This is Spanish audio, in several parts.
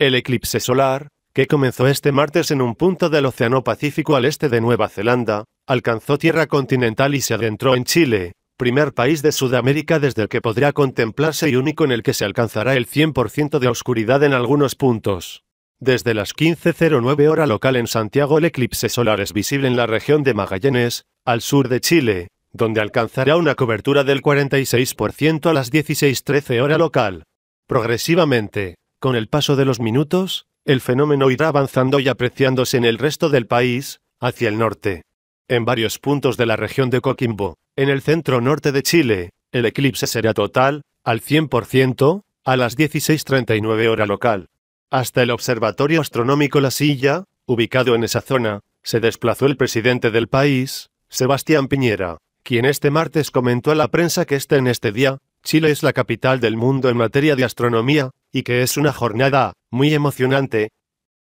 El eclipse solar, que comenzó este martes en un punto del Océano Pacífico al este de Nueva Zelanda, alcanzó tierra continental y se adentró en Chile, primer país de Sudamérica desde el que podría contemplarse y único en el que se alcanzará el 100% de oscuridad en algunos puntos. Desde las 15.09 hora local en Santiago el eclipse solar es visible en la región de Magallanes, al sur de Chile, donde alcanzará una cobertura del 46% a las 16.13 hora local. Progresivamente, con el paso de los minutos, el fenómeno irá avanzando y apreciándose en el resto del país, hacia el norte. En varios puntos de la región de Coquimbo, en el centro norte de Chile, el eclipse será total, al 100%, a las 16.39 hora local. Hasta el Observatorio Astronómico La Silla, ubicado en esa zona, se desplazó el presidente del país, Sebastián Piñera, quien este martes comentó a la prensa que está en este día, Chile es la capital del mundo en materia de astronomía, y que es una jornada, muy emocionante.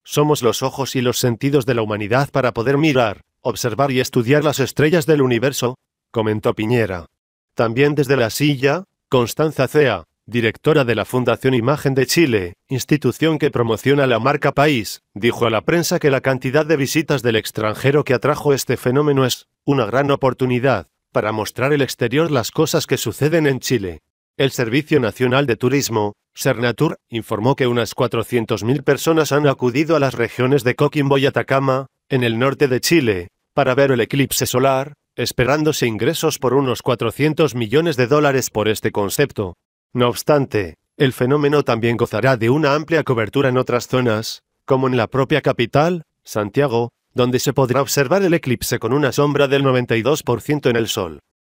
Somos los ojos y los sentidos de la humanidad para poder mirar, observar y estudiar las estrellas del universo, comentó Piñera. También desde la silla, Constanza Cea, directora de la Fundación Imagen de Chile, institución que promociona la marca país, dijo a la prensa que la cantidad de visitas del extranjero que atrajo este fenómeno es una gran oportunidad para mostrar el exterior las cosas que suceden en Chile. El Servicio Nacional de Turismo, Sernatur, informó que unas 400.000 personas han acudido a las regiones de Coquimbo y Atacama, en el norte de Chile, para ver el eclipse solar, esperándose ingresos por unos 400 millones de dólares por este concepto. No obstante, el fenómeno también gozará de una amplia cobertura en otras zonas, como en la propia capital, Santiago, donde se podrá observar el eclipse con una sombra del 92% en el Sol.